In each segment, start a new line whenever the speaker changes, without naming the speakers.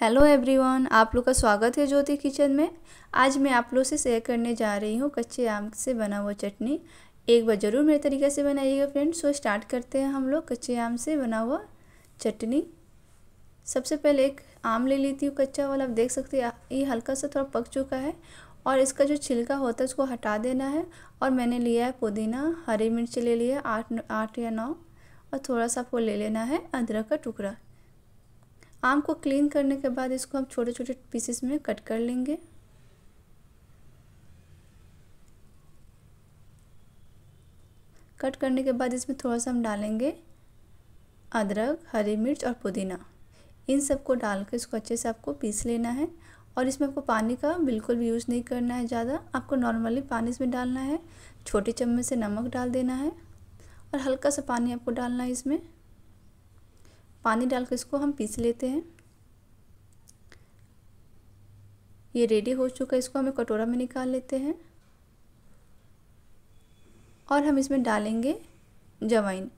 hello everyone आप लोग का स्वागत है ज्योति किचन में आज मैं आप लोग से शेयर करने जा रही हूँ कच्चे आम से बना हुआ चटनी एक बार ज़रूर मेरे तरीके से बनाइएगा फ्रेंड्स सो स्टार्ट करते हैं हम लोग कच्चे आम से बना हुआ चटनी सबसे पहले एक आम ले लेती हूँ कच्चा वाला आप देख सकते हैं ये हल्का सा थोड़ा पक चुका है और इसका जो छिलका होता है उसको हटा देना है और मैंने लिया है पुदीना हरी मिर्च ले लिया आठ आठ या नौ और थोड़ा सा आपको ले लेना है अदरक का टुकड़ा आम को क्लीन करने के बाद इसको हम छोटे छोटे पीसेस में कट कर लेंगे कट करने के बाद इसमें थोड़ा सा हम डालेंगे अदरक हरी मिर्च और पुदीना इन सबको डाल कर इसको अच्छे से आपको पीस लेना है और इसमें आपको पानी का बिल्कुल भी यूज़ नहीं करना है ज़्यादा आपको नॉर्मली पानी इसमें डालना है छोटे चम्मच से नमक डाल देना है और हल्का सा पानी आपको डालना है इसमें पानी डालकर इसको हम पीस लेते हैं ये रेडी हो चुका है इसको हमें कटोरा में निकाल लेते हैं और हम इसमें डालेंगे जवाइन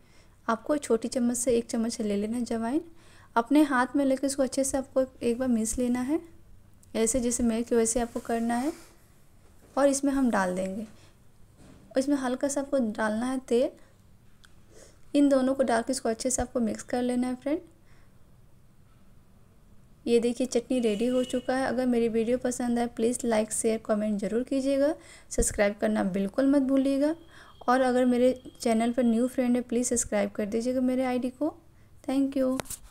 आपको छोटी चम्मच से एक चम्मच ले लेना जवाइन अपने हाथ में लेकर इसको अच्छे से आपको एक बार मिस लेना है ऐसे जैसे मैं कि वैसे आपको करना है और इसमें हम डाल देंगे इसमें हल्का सा आपको डालना है तेल इन दोनों को डाल के इसको अच्छे से आपको मिक्स कर लेना है फ्रेंड ये देखिए चटनी रेडी हो चुका है अगर मेरी वीडियो पसंद आए प्लीज़ लाइक शेयर कमेंट ज़रूर कीजिएगा सब्सक्राइब करना बिल्कुल मत भूलिएगा और अगर मेरे चैनल पर न्यू फ्रेंड है प्लीज़ सब्सक्राइब कर दीजिएगा मेरे आईडी को थैंक यू